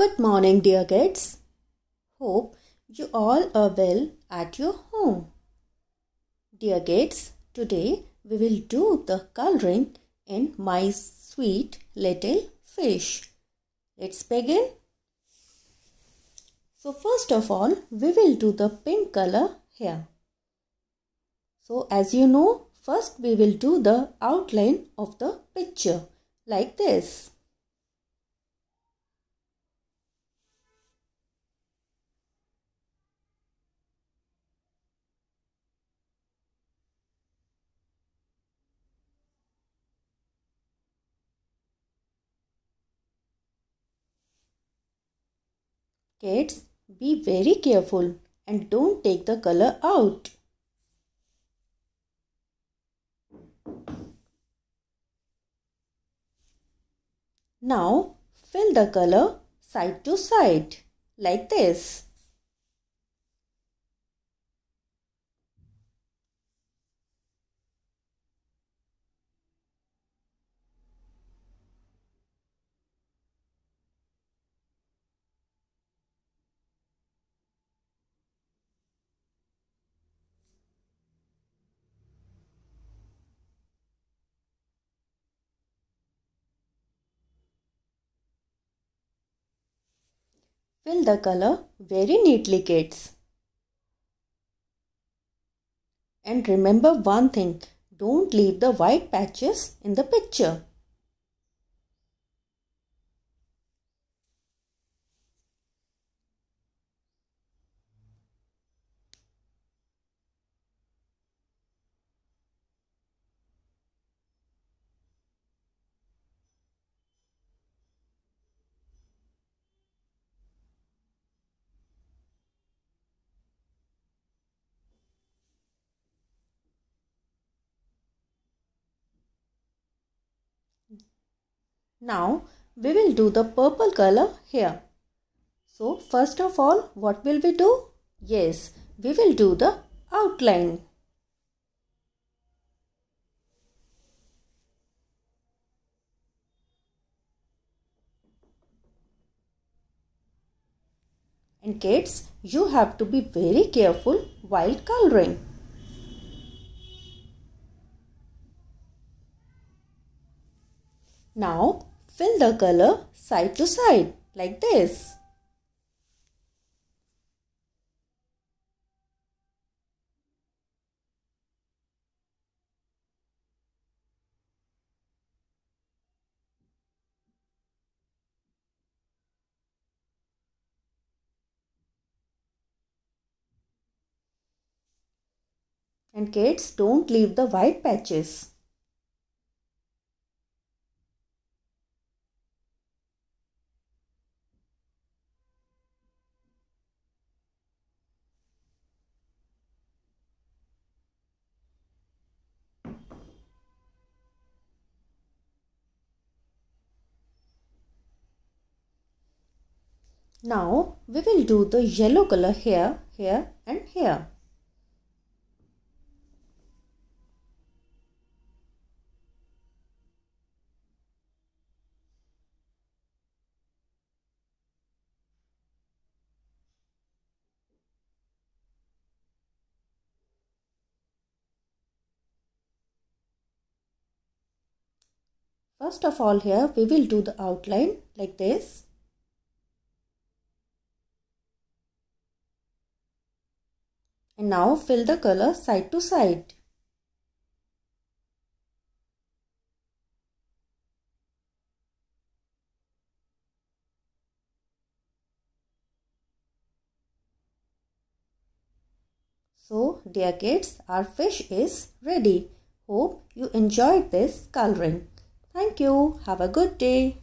Good morning, dear kids. Hope you all are well at your home. Dear kids, today we will do the coloring in My Sweet Little Fish. Let's begin. So first of all, we will do the pink color here. So as you know, first we will do the outline of the picture like this. Kids, be very careful and don't take the color out. Now fill the color side to side like this. fill the color very neatly kids. And remember one thing, don't leave the white patches in the picture. Now we will do the purple color here. So first of all what will we do? Yes, we will do the outline. And kids, you have to be very careful while coloring. Now, Fill the color side to side like this. And kids don't leave the white patches. Now we will do the yellow color here, here and here. First of all here we will do the outline like this. And now fill the color side to side. So dear kids, our fish is ready. Hope you enjoyed this coloring. Thank you. Have a good day.